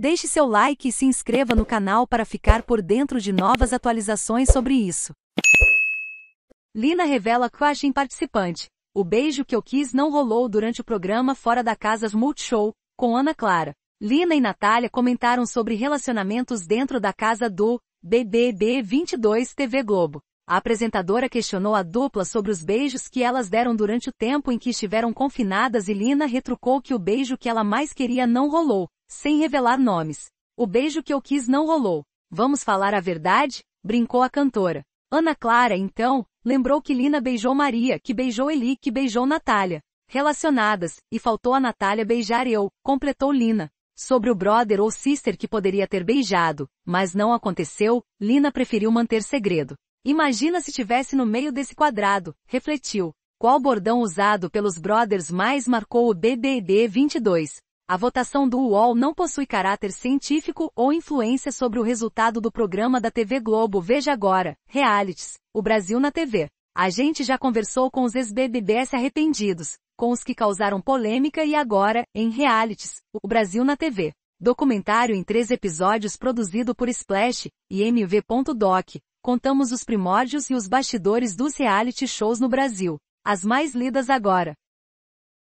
Deixe seu like e se inscreva no canal para ficar por dentro de novas atualizações sobre isso. Lina revela crushing participante. O beijo que eu quis não rolou durante o programa Fora da Casas Multishow, com Ana Clara. Lina e Natália comentaram sobre relacionamentos dentro da casa do BBB 22 TV Globo. A apresentadora questionou a dupla sobre os beijos que elas deram durante o tempo em que estiveram confinadas e Lina retrucou que o beijo que ela mais queria não rolou. Sem revelar nomes. O beijo que eu quis não rolou. Vamos falar a verdade? Brincou a cantora. Ana Clara, então, lembrou que Lina beijou Maria, que beijou Eli, que beijou Natália. Relacionadas, e faltou a Natália beijar eu, completou Lina. Sobre o brother ou sister que poderia ter beijado, mas não aconteceu, Lina preferiu manter segredo. Imagina se tivesse no meio desse quadrado, refletiu. Qual bordão usado pelos brothers mais marcou o BBB 22? A votação do UOL não possui caráter científico ou influência sobre o resultado do programa da TV Globo Veja Agora, Realities, O Brasil na TV. A gente já conversou com os ex-BBBs arrependidos, com os que causaram polêmica e agora, em Realities, O Brasil na TV. Documentário em três episódios produzido por Splash e MV.doc, contamos os primórdios e os bastidores dos reality shows no Brasil. As mais lidas agora.